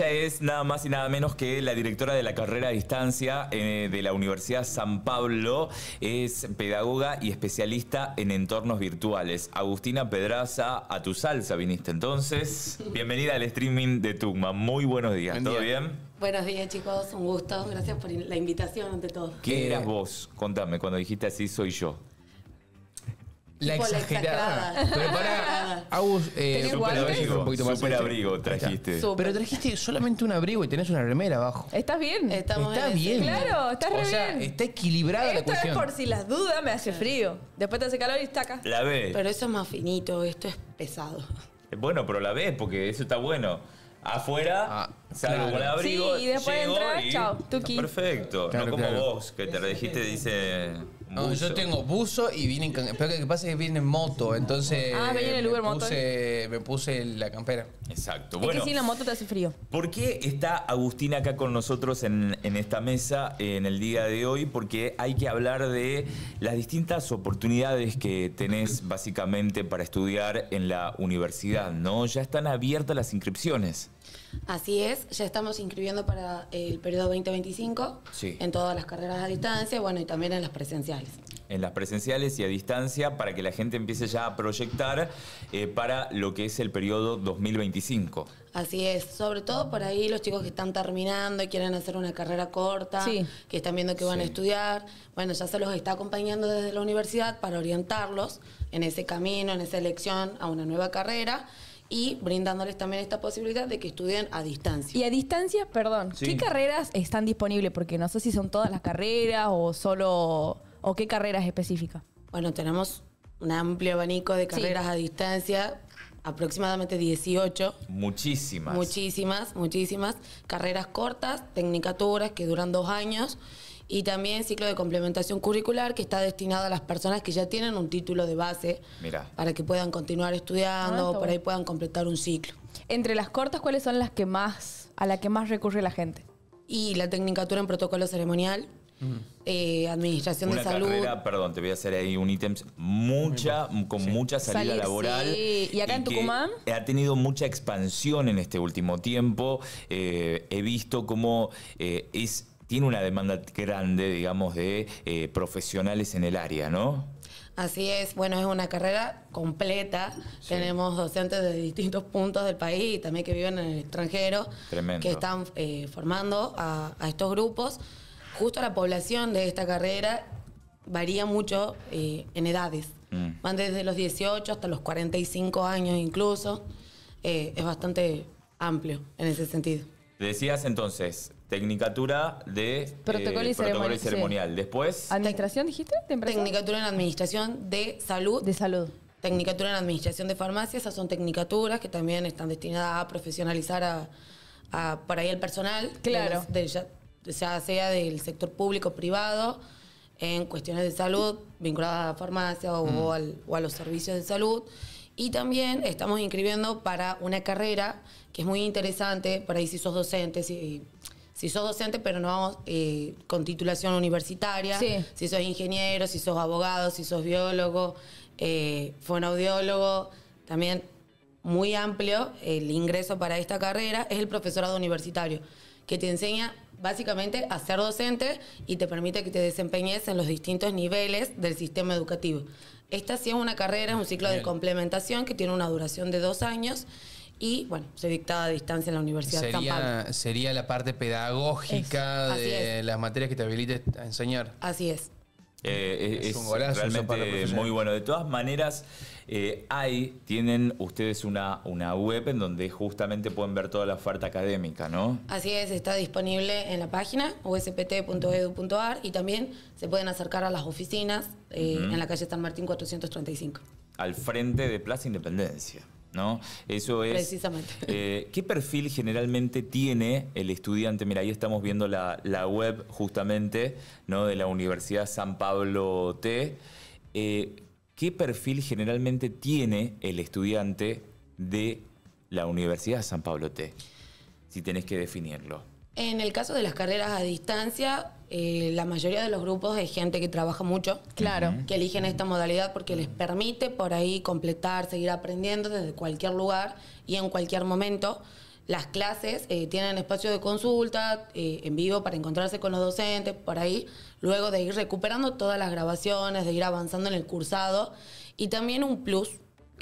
ella es nada más y nada menos que la directora de la carrera a distancia eh, de la Universidad San Pablo. Es pedagoga y especialista en entornos virtuales. Agustina Pedraza, a tu salsa viniste entonces. Bienvenida al streaming de Tugma. Muy buenos días. ¿Todo bien? Buenos días, chicos. Un gusto. Gracias por la invitación, ante todo. ¿Qué eh, eras vos? Contame, cuando dijiste así soy yo. La exagerada. Pero para Agus, eh, super abrigo, un poquito más super abrigo trajiste. Pero trajiste solamente un abrigo y tenés una remera abajo. ¿Estás bien? Estamos está bien. Claro, estás re O sea, bien. está equilibrada la Esto es por si las dudas, me hace frío. Después te hace calor y está acá. La ves. Pero eso es más finito, esto es pesado. Bueno, pero la ves porque eso está bueno. Afuera, ah, salgo con el abrigo. Sí, y después entra, chao, perfecto. no como vos, que te lo dijiste, dice. No, yo tengo buzo y vine en Pero que pasa que vine moto, entonces. Ah, Uber me moto. Puse, eh. me puse la campera. Exacto. Es que la moto te hace frío. ¿Por qué está Agustín acá con nosotros en, en esta mesa eh, en el día de hoy? Porque hay que hablar de las distintas oportunidades que tenés básicamente para estudiar en la universidad, ¿no? Ya están abiertas las inscripciones. Así es, ya estamos inscribiendo para el periodo 2025 en todas las carreras a distancia, bueno, y también en las presenciales. En las presenciales y a distancia para que la gente empiece ya a proyectar eh, para lo que es el periodo 2025. Así es, sobre todo por ahí los chicos que están terminando y quieren hacer una carrera corta, que están viendo que van a estudiar, bueno, ya se los está acompañando desde la universidad para orientarlos en ese camino, en esa elección a una nueva carrera y brindándoles también esta posibilidad de que estudien a distancia. Y a distancia, perdón, ¿qué carreras están disponibles? Porque no sé si son todas las carreras o solo, o qué carreras específicas. Bueno, tenemos un amplio abanico de carreras a distancia, aproximadamente 18. Muchísimas. Muchísimas, muchísimas. Carreras cortas, tecnicaturas que duran dos años y también ciclo de complementación curricular que está destinado a las personas que ya tienen un título de base para que puedan continuar estudiando, para ah, por ahí puedan completar un ciclo. Entre las cortas, ¿cuáles son las que más, a la que más recurre la gente? Y la tecnicatura en protocolo ceremonial, mm. eh, administración de salud. Carrera, perdón, te voy a hacer ahí un ítem, mucha, con mucha salida laboral. Y acá en Tucumán. Ha tenido mucha expansión en este último tiempo. Eh, he visto cómo eh, es tiene una demanda grande, digamos, de eh, profesionales en el área, ¿no? Así es, bueno, es una carrera completa. Tenemos docentes de distintos puntos del país también que viven en el extranjero, que están eh, formando a, estos grupos. Justo la población de esta carrera varía mucho eh, en edades. Mm. Van desde los 18 hasta los 45 años incluso. es bastante amplio en ese sentido. Decías entonces, Tecnicatura de Protocolo y eh, Ceremonial. Después, ¿Administración dijiste? técnicatura Tecnicatura en Administración de Salud. De Salud. Tecnicatura en Administración de Farmacia. Esas son tecnicaturas que también están destinadas a profesionalizar a, ahí el personal. Claro. ya, sea del sector público o privado en cuestiones de salud vinculadas a farmacia mm. o, a los servicios de salud. Y también estamos inscribiendo para una carrera que es muy interesante, para ahí si sos docente, si sos docente, pero no eh, con titulación universitaria, si sos ingeniero, si sos abogado, si sos biólogo, eh, también muy amplio el ingreso para esta carrera es el profesorado universitario, que te enseña básicamente a ser docente y te permite que te desempeñes en los distintos niveles del sistema educativo. Esta sí es una carrera, es un ciclo de complementación que tiene una duración de dos años y bueno, se dictaba a distancia en la Universidad sería, Sería la parte pedagógica de las materias que te habilite a enseñar. Así es. Eh, eh, es, muy bueno. De todas maneras, eh, ahí tienen ustedes una, una web en donde justamente pueden ver toda la oferta académica, ¿no? Así es, está disponible en la página uspt.edu.ar y también se pueden acercar a las oficinas en la calle San Martín 435. Al frente de Plaza Independencia. Eso es... Eh, ¿Qué perfil generalmente tiene el estudiante? Mira, ahí estamos viendo la, web justamente, De la Universidad San Pablo T. Eh, ¿Qué perfil generalmente tiene el estudiante de la Universidad San Pablo T? Si tenés que definirlo. En el caso de las carreras a distancia, eh, la mayoría de los grupos es gente que trabaja mucho. Claro. Que eligen esta modalidad porque les permite por ahí completar, seguir aprendiendo desde cualquier lugar y en cualquier momento. Las clases eh, tienen espacio de consulta eh, en vivo para encontrarse con los docentes, por ahí, luego de ir recuperando todas las grabaciones, de ir avanzando en el cursado y también un plus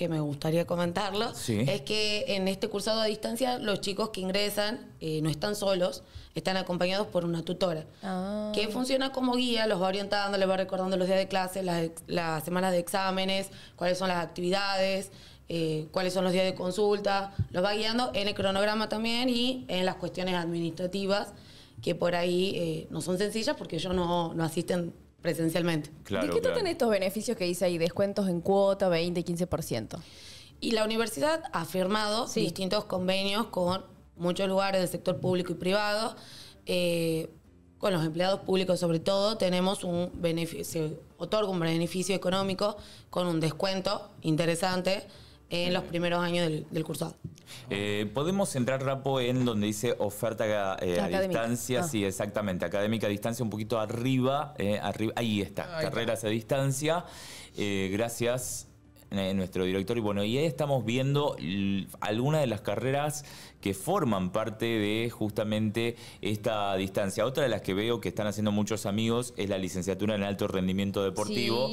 que me gustaría comentarlo, es que en este cursado a distancia los chicos que ingresan eh, no están solos, están acompañados por una tutora, ah. que funciona como guía, los va orientando, les va recordando los días de clase, las, semanas de exámenes, cuáles son las actividades, eh, cuáles son los días de consulta, los va guiando en el cronograma también y en las cuestiones administrativas, que por ahí eh, no son sencillas porque ellos no, no asisten presencialmente. ¿De qué tratan estos beneficios que dice ahí? Descuentos en cuota, 20, 15%. Y la universidad ha firmado distintos convenios con muchos lugares del sector público y privado. Eh, con los empleados públicos sobre todo, tenemos un beneficio, se otorga un beneficio económico con un descuento interesante en los primeros años del, cursado. Eh, podemos entrar, Rapo, en donde dice oferta eh, a distancia, ah. sí, exactamente, académica a distancia, un poquito arriba, eh, arriba ahí está, carreras a distancia, gracias nuestro director. Y bueno, y ahí estamos viendo algunas de las carreras que forman parte de justamente esta distancia. Otra de las que veo que están haciendo muchos amigos es la licenciatura en alto rendimiento deportivo.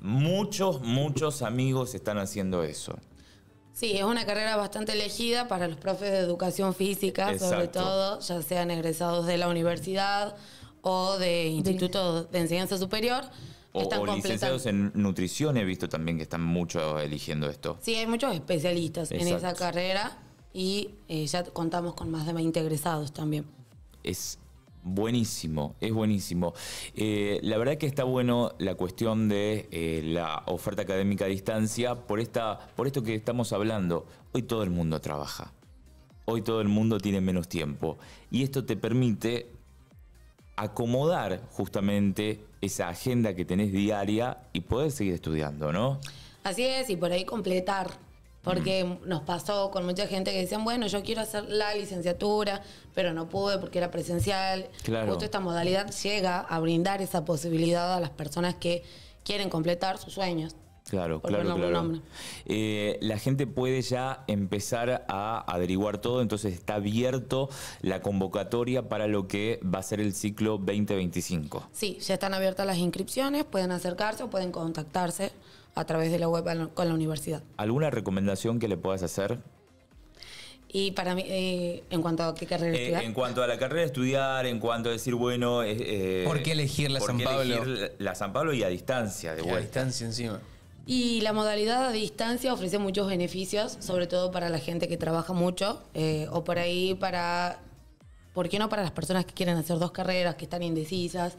Muchos, muchos amigos están haciendo eso. Sí, es una carrera bastante elegida para los profes de educación física, sobre todo, ya sean egresados de la universidad o de institutos de enseñanza superior. O, están licenciados en nutrición he visto también que están muchos eligiendo esto. Sí, hay muchos especialistas en esa carrera y eh, ya contamos con más de 20 egresados también. Es buenísimo, es buenísimo. Eh, la verdad que está bueno la cuestión de eh, la oferta académica a distancia por, esta, por esto que estamos hablando. Hoy todo el mundo trabaja, hoy todo el mundo tiene menos tiempo y esto te permite acomodar justamente esa agenda que tenés diaria y poder seguir estudiando, ¿no? Así es, y por ahí completar porque mm. nos pasó con mucha gente que decían, bueno, yo quiero hacer la licenciatura, pero no pude porque era presencial. Justo esta modalidad llega a brindar esa posibilidad a las personas que quieren completar sus sueños. Claro, claro, claro. Eh, la gente puede ya empezar a averiguar todo, entonces está abierto la convocatoria para lo que va a ser el ciclo 2025. Sí, ya están abiertas las inscripciones, pueden acercarse o pueden contactarse a través de la web con la universidad. ¿Alguna recomendación que le puedas hacer? Y para mí, eh, en cuanto a qué carrera eh, estudiar. En cuanto a la carrera de estudiar, en cuanto a decir, bueno. ¿Por qué elegir la San Pablo? la San Pablo y a distancia, de A distancia encima. Y la modalidad a distancia ofrece muchos beneficios, sobre todo para la gente que trabaja mucho, eh, o por ahí para, ¿por qué no para las personas que quieren hacer dos carreras, que están indecisas?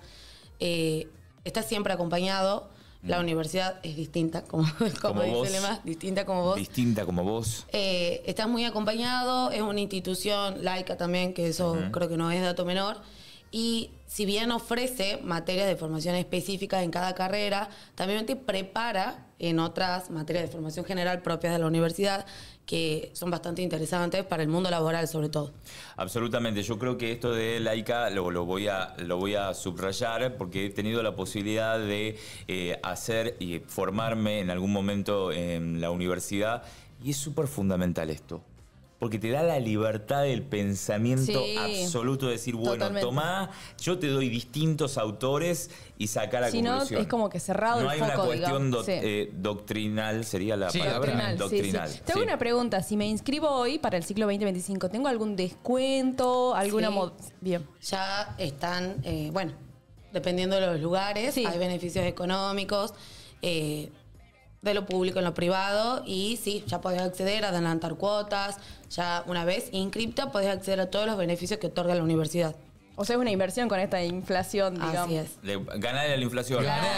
Eh, estás siempre acompañado. La mm. universidad es distinta, como, como, dice Lema, distinta como vos. Distinta como vos. Eh, estás muy acompañado, es una institución laica también, que eso creo que no es dato menor y si bien ofrece materias de formación específica en cada carrera, también te prepara en otras materias de formación general propias de la universidad que son bastante interesantes para el mundo laboral sobre todo. Absolutamente, yo creo que esto de la ICA lo, voy, a, lo voy a subrayar porque he tenido la posibilidad de eh, hacer y formarme en algún momento en la universidad y es súper fundamental esto porque te da la libertad del pensamiento absoluto de decir, bueno, tomá, yo te doy distintos autores y sacar la conclusión. Si no, es como que cerrado no el foco. No hay una cuestión eh, doctrinal, sería la palabra. Doctrinal. tengo te hago una pregunta, si me inscribo hoy para el ciclo 2025, ¿tengo algún descuento, alguna... Bien. Ya están, eh, bueno, dependiendo de los lugares, hay beneficios económicos. Eh, de lo público en lo privado y sí, ya podés acceder a adelantar cuotas, ya una vez inscripta podés acceder a todos los beneficios que otorga la universidad. O sea, es una inversión con esta inflación, digamos. Así es. a la inflación. Ganar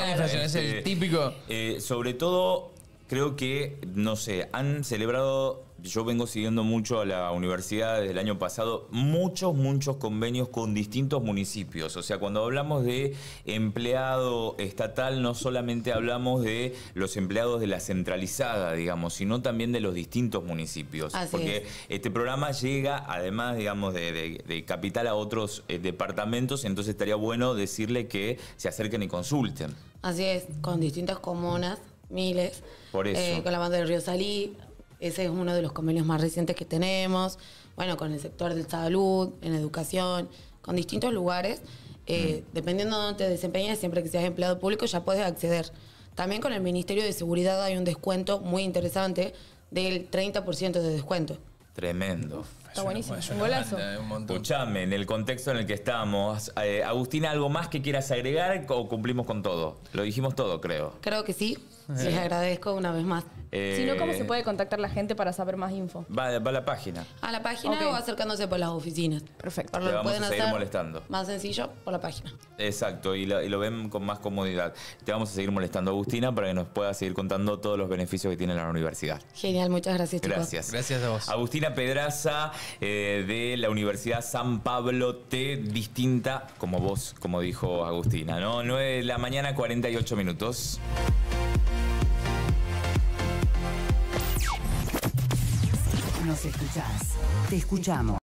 la inflación, es el este, típico. Eh, sobre todo, creo que, no sé, han celebrado yo vengo siguiendo mucho a la universidad desde el año pasado, muchos, muchos convenios con distintos municipios. O sea, cuando hablamos de empleado estatal, no solamente hablamos de los empleados de la centralizada, digamos, sino también de los distintos municipios. porque este programa llega, además, digamos, de, capital a otros eh, departamentos, entonces estaría bueno decirle que se acerquen y consulten. Así es, con distintas comunas, miles. Por eh, eso. con la banda del Río Salí, ese es uno de los convenios más recientes que tenemos, bueno, con el sector de salud, en educación, con distintos lugares. Eh, dependiendo de dónde te desempeñes, siempre que seas empleado público ya puedes acceder. También con el Ministerio de Seguridad hay un descuento muy interesante del 30% de descuento. Tremendo. Está buenísimo, un golazo. Escuchame, en el contexto en el que estamos, eh, Agustina, ¿algo más que quieras agregar o cumplimos con todo? Lo dijimos todo, creo. Creo que sí. sí. Les agradezco una vez más si no, ¿cómo se puede contactar la gente para saber más info? Va, a la página. A la página o acercándose por las oficinas. Perfecto. Te pueden a molestando. Más sencillo, por la página. Exacto, y lo, ven con más comodidad. Te vamos a seguir molestando, Agustina, para que nos pueda seguir contando todos los beneficios que tiene la universidad. Genial, muchas gracias, Gracias. Gracias a vos. Agustina Pedraza, eh, de la Universidad San Pablo T, distinta como vos, como dijo Agustina, ¿no? 9 de la mañana, 48 minutos. Nos escuchás. Te escuchamos.